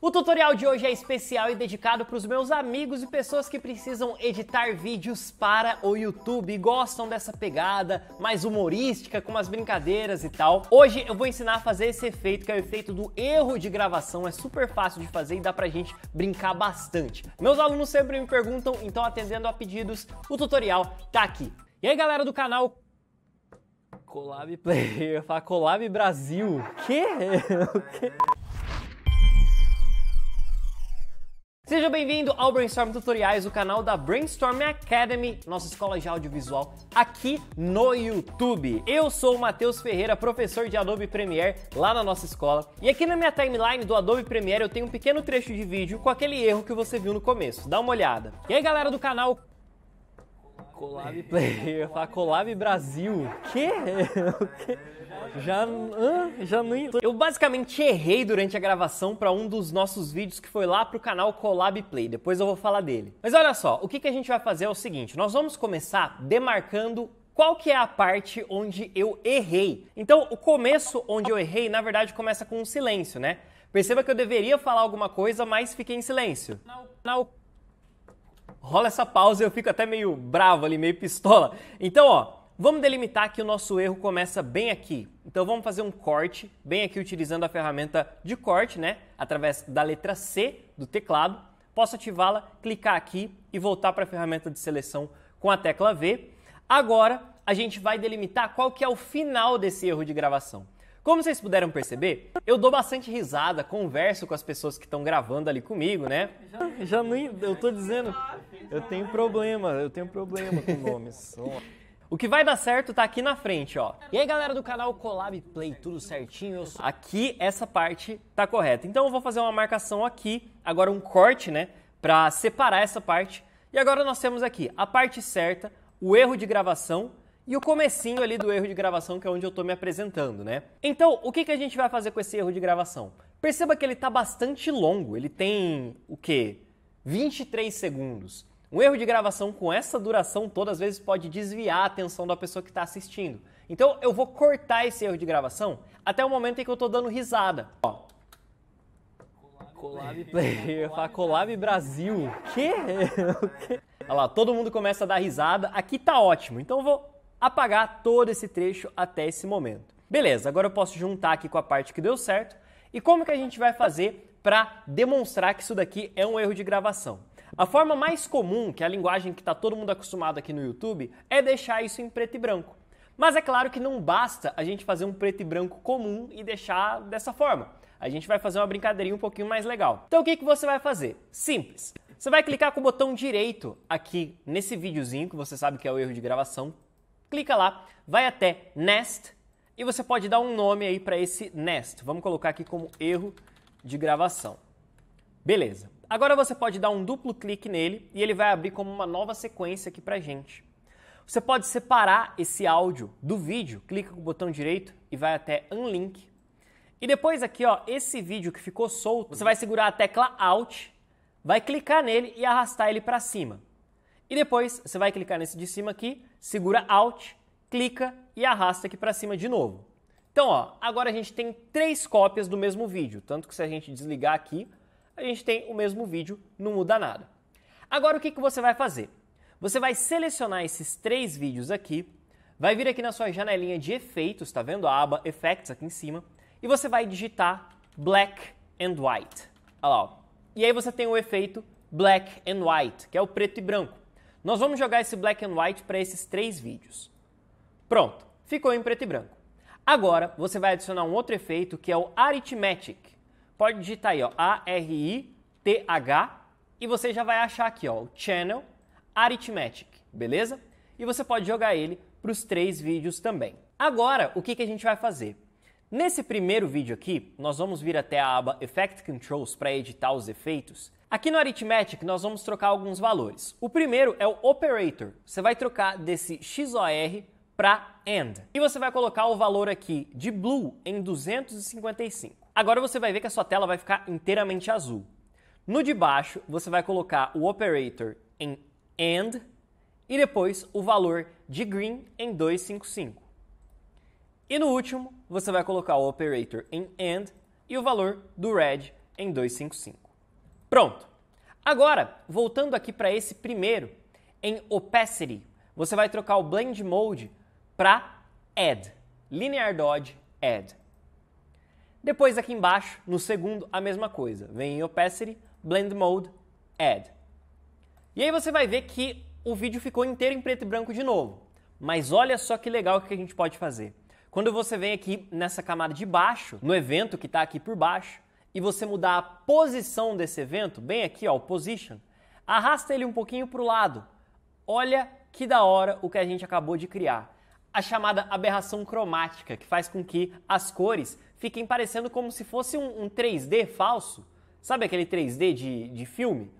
O tutorial de hoje é especial e dedicado para os meus amigos e pessoas que precisam editar vídeos para o YouTube e gostam dessa pegada mais humorística, com umas brincadeiras e tal. Hoje eu vou ensinar a fazer esse efeito, que é o efeito do erro de gravação. É super fácil de fazer e dá pra gente brincar bastante. Meus alunos sempre me perguntam, então atendendo a pedidos, o tutorial tá aqui. E aí galera do canal, Colab Player, falar Colab Brasil. Que? O quê? Seja bem-vindo ao Brainstorm Tutoriais, o canal da Brainstorm Academy, nossa escola de audiovisual aqui no YouTube. Eu sou o Matheus Ferreira, professor de Adobe Premiere lá na nossa escola, e aqui na minha timeline do Adobe Premiere eu tenho um pequeno trecho de vídeo com aquele erro que você viu no começo. Dá uma olhada. E aí, galera do canal, Colab é. Player, Colab Brasil. Quê? Já, não, já não. Eu basicamente errei durante a gravação para um dos nossos vídeos que foi lá pro canal Colab Play. Depois eu vou falar dele. Mas olha só, o que, que a gente vai fazer é o seguinte: nós vamos começar demarcando qual que é a parte onde eu errei. Então, o começo onde eu errei, na verdade, começa com um silêncio, né? Perceba que eu deveria falar alguma coisa, mas fiquei em silêncio. Não, não rola essa pausa e eu fico até meio bravo ali, meio pistola. Então, ó, vamos delimitar que o nosso erro começa bem aqui. Então, vamos fazer um corte, bem aqui utilizando a ferramenta de corte, né? Através da letra C do teclado. Posso ativá-la, clicar aqui e voltar para a ferramenta de seleção com a tecla V. Agora, a gente vai delimitar qual que é o final desse erro de gravação. Como vocês puderam perceber, eu dou bastante risada, converso com as pessoas que estão gravando ali comigo, né? Já, já nem, eu tô dizendo. Eu tenho problema, eu tenho problema com nomes. O que vai dar certo tá aqui na frente, ó. E aí, galera do canal Collab Play, tudo certinho? Sou... Aqui essa parte tá correta. Então eu vou fazer uma marcação aqui, agora um corte, né, para separar essa parte. E agora nós temos aqui a parte certa, o erro de gravação e o comecinho ali do erro de gravação, que é onde eu tô me apresentando, né? Então, o que, que a gente vai fazer com esse erro de gravação? Perceba que ele tá bastante longo, ele tem o quê? 23 segundos. Um erro de gravação com essa duração todas as vezes pode desviar a atenção da pessoa que está assistindo. Então eu vou cortar esse erro de gravação até o momento em que eu estou dando risada. Ó. Play, eu Brasil. Quê? Olha lá, todo mundo começa a dar risada. Aqui tá ótimo, então eu vou apagar todo esse trecho até esse momento. Beleza, agora eu posso juntar aqui com a parte que deu certo. E como que a gente vai fazer para demonstrar que isso daqui é um erro de gravação? A forma mais comum, que é a linguagem que está todo mundo acostumado aqui no YouTube, é deixar isso em preto e branco. Mas é claro que não basta a gente fazer um preto e branco comum e deixar dessa forma. A gente vai fazer uma brincadeirinha um pouquinho mais legal. Então o que, que você vai fazer? Simples. Você vai clicar com o botão direito aqui nesse videozinho, que você sabe que é o erro de gravação. Clica lá, vai até Nest e você pode dar um nome aí para esse Nest. Vamos colocar aqui como erro de gravação. Beleza. Agora você pode dar um duplo clique nele e ele vai abrir como uma nova sequência aqui pra gente. Você pode separar esse áudio do vídeo, clica com o botão direito e vai até Unlink. E depois aqui, ó, esse vídeo que ficou solto, você vai segurar a tecla Alt, vai clicar nele e arrastar ele para cima. E depois você vai clicar nesse de cima aqui, segura Alt, clica e arrasta aqui para cima de novo. Então, ó, agora a gente tem três cópias do mesmo vídeo, tanto que se a gente desligar aqui, a gente tem o mesmo vídeo, não muda nada. Agora o que, que você vai fazer? Você vai selecionar esses três vídeos aqui, vai vir aqui na sua janelinha de efeitos, tá vendo a aba Effects aqui em cima, e você vai digitar Black and White. Olha lá, E aí você tem o efeito Black and White, que é o preto e branco. Nós vamos jogar esse Black and White para esses três vídeos. Pronto, ficou em preto e branco. Agora você vai adicionar um outro efeito que é o Arithmetic pode digitar aí, ó, A-R-I-T-H, e você já vai achar aqui, ó, o Channel Arithmetic, beleza? E você pode jogar ele para os três vídeos também. Agora, o que, que a gente vai fazer? Nesse primeiro vídeo aqui, nós vamos vir até a aba Effect Controls para editar os efeitos. Aqui no Arithmetic, nós vamos trocar alguns valores. O primeiro é o Operator. Você vai trocar desse XOR para and. E você vai colocar o valor aqui de blue em 255. Agora você vai ver que a sua tela vai ficar inteiramente azul. No de baixo, você vai colocar o operator em and e depois o valor de green em 255. E no último, você vai colocar o operator em and e o valor do red em 255. Pronto. Agora, voltando aqui para esse primeiro, em opacity, você vai trocar o blend mode para add, linear dodge add. Depois aqui embaixo, no segundo, a mesma coisa. Vem em opacity, blend mode, add. E aí você vai ver que o vídeo ficou inteiro em preto e branco de novo. Mas olha só que legal que a gente pode fazer. Quando você vem aqui nessa camada de baixo, no evento que está aqui por baixo, e você mudar a posição desse evento, bem aqui, ó, o position, arrasta ele um pouquinho para o lado. Olha que da hora o que a gente acabou de criar a chamada aberração cromática, que faz com que as cores fiquem parecendo como se fosse um, um 3D falso. Sabe aquele 3D de, de filme?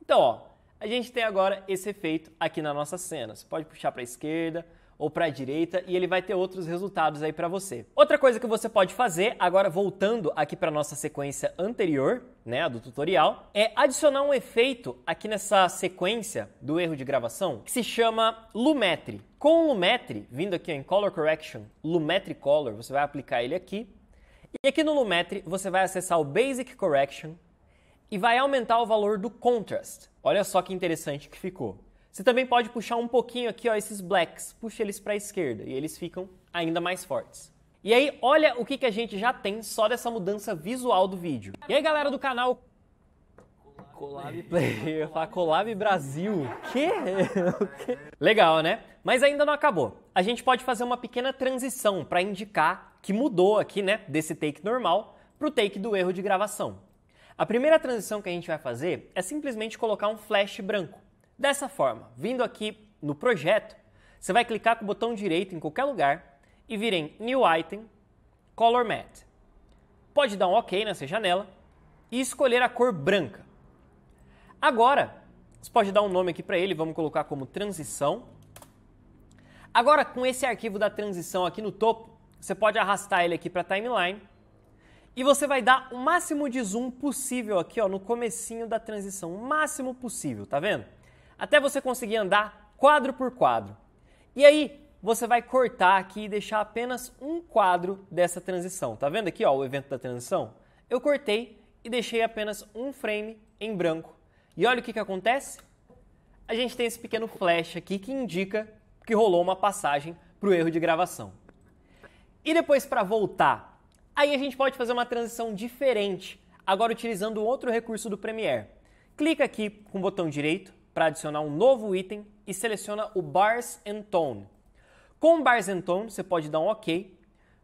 Então, ó, a gente tem agora esse efeito aqui na nossa cena. Você pode puxar para a esquerda, ou para a direita e ele vai ter outros resultados aí para você. Outra coisa que você pode fazer, agora voltando aqui para nossa sequência anterior, né, do tutorial, é adicionar um efeito aqui nessa sequência do erro de gravação que se chama Lumetri. Com o Lumetri, vindo aqui em Color Correction, Lumetri Color, você vai aplicar ele aqui. E aqui no Lumetri, você vai acessar o Basic Correction e vai aumentar o valor do Contrast. Olha só que interessante que ficou. Você também pode puxar um pouquinho aqui, ó, esses blacks, puxa eles para a esquerda e eles ficam ainda mais fortes. E aí, olha o que, que a gente já tem só dessa mudança visual do vídeo. E aí, galera do canal Colab Play, falar Colab Brasil. Que? Legal, né? Mas ainda não acabou. A gente pode fazer uma pequena transição para indicar que mudou aqui, né, desse take normal pro take do erro de gravação. A primeira transição que a gente vai fazer é simplesmente colocar um flash branco. Dessa forma, vindo aqui no projeto, você vai clicar com o botão direito em qualquer lugar e vir em New Item, Color Matte. Pode dar um OK nessa janela e escolher a cor branca. Agora, você pode dar um nome aqui para ele, vamos colocar como transição. Agora, com esse arquivo da transição aqui no topo, você pode arrastar ele aqui para timeline e você vai dar o máximo de zoom possível aqui ó, no comecinho da transição, o máximo possível, tá vendo? até você conseguir andar quadro por quadro. E aí, você vai cortar aqui e deixar apenas um quadro dessa transição. Tá vendo aqui, ó, o evento da transição? Eu cortei e deixei apenas um frame em branco. E olha o que, que acontece? A gente tem esse pequeno flash aqui que indica que rolou uma passagem para o erro de gravação. E depois para voltar, aí a gente pode fazer uma transição diferente, agora utilizando outro recurso do Premiere. Clica aqui com o botão direito, para adicionar um novo item e seleciona o Bars and Tone. Com o Bars and Tone, você pode dar um OK.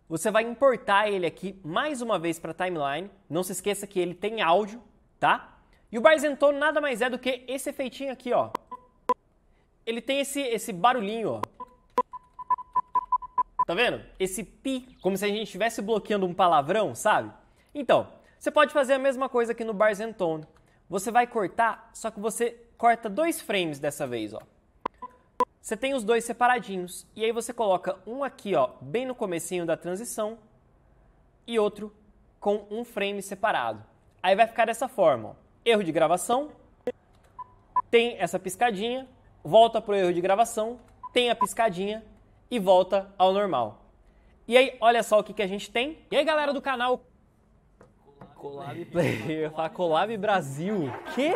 Você vai importar ele aqui mais uma vez para a timeline. Não se esqueça que ele tem áudio, tá? E o Bars and Tone nada mais é do que esse efeitinho aqui, ó. Ele tem esse, esse barulhinho, ó. Tá vendo? Esse pi, como se a gente estivesse bloqueando um palavrão, sabe? Então, você pode fazer a mesma coisa aqui no Bars and Tone. Você vai cortar, só que você corta dois frames dessa vez, ó. Você tem os dois separadinhos e aí você coloca um aqui, ó, bem no comecinho da transição e outro com um frame separado. Aí vai ficar dessa forma, ó. erro de gravação, tem essa piscadinha, volta pro erro de gravação, tem a piscadinha e volta ao normal. E aí, olha só o que, que a gente tem. E aí, galera do canal, Colab é. Play, falar Collab Brasil. que?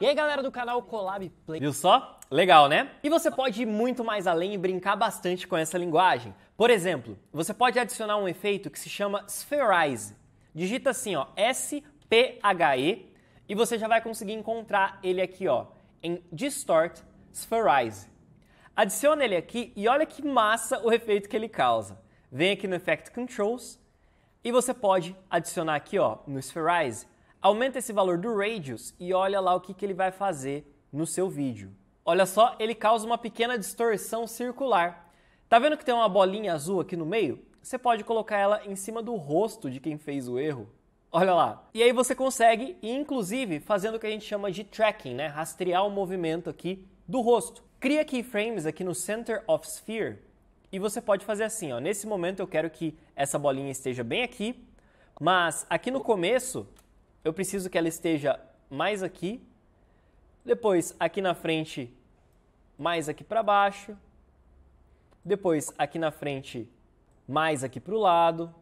e aí, galera do canal Colab Play. Viu só? Legal, né? E você pode ir muito mais além e brincar bastante com essa linguagem. Por exemplo, você pode adicionar um efeito que se chama Spherize. Digita assim, ó, S-P-H-E, e você já vai conseguir encontrar ele aqui, ó, em Distort Spherize. Adiciona ele aqui e olha que massa o efeito que ele causa. Vem aqui no Effect Controls, e você pode adicionar aqui ó, no Spherize, aumenta esse valor do Radius e olha lá o que, que ele vai fazer no seu vídeo. Olha só, ele causa uma pequena distorção circular. Tá vendo que tem uma bolinha azul aqui no meio? Você pode colocar ela em cima do rosto de quem fez o erro. Olha lá. E aí você consegue, inclusive, fazendo o que a gente chama de tracking, né? Rastrear o movimento aqui do rosto. Cria keyframes aqui no Center of Sphere e você pode fazer assim, ó. Nesse momento eu quero que essa bolinha esteja bem aqui, mas aqui no começo eu preciso que ela esteja mais aqui, depois aqui na frente mais aqui para baixo, depois aqui na frente mais aqui para o lado,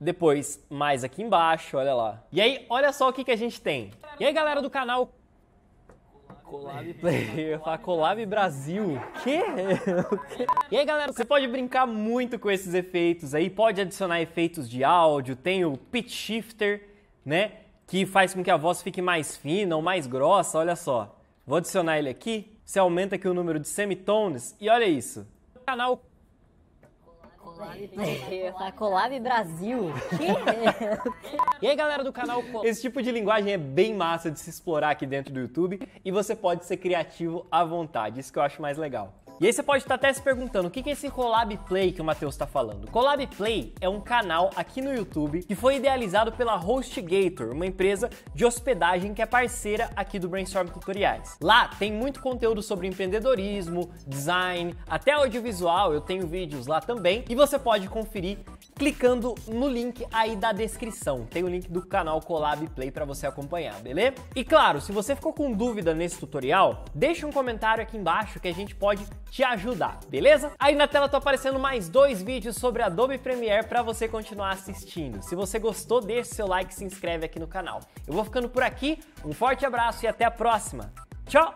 depois mais aqui embaixo, olha lá. E aí, olha só o que, que a gente tem. E aí, galera do canal, Colab é. Play, eu falar Colab Brasil. Que? e aí galera, você pode brincar muito com esses efeitos aí, pode adicionar efeitos de áudio, tem o pitch shifter, né? Que faz com que a voz fique mais fina ou mais grossa, olha só. Vou adicionar ele aqui, você aumenta aqui o número de semitones e olha isso. O canal Colab Brasil. Brasil. e aí, galera do canal Esse tipo de linguagem é bem massa de se explorar aqui dentro do YouTube e você pode ser criativo à vontade. Isso que eu acho mais legal. E aí você pode estar até se perguntando o que é esse Collab Play que o Matheus está falando. Collab Play é um canal aqui no YouTube que foi idealizado pela HostGator, uma empresa de hospedagem que é parceira aqui do Brainstorm Tutoriais. Lá tem muito conteúdo sobre empreendedorismo, design, até audiovisual, eu tenho vídeos lá também, e você pode conferir clicando no link aí da descrição. Tem o link do canal Collab Play para você acompanhar, beleza? E claro, se você ficou com dúvida nesse tutorial, deixa um comentário aqui embaixo que a gente pode te ajudar, beleza? Aí na tela tá aparecendo mais dois vídeos sobre Adobe Premiere para você continuar assistindo. Se você gostou, deixe seu like e se inscreve aqui no canal. Eu vou ficando por aqui, um forte abraço e até a próxima. Tchau!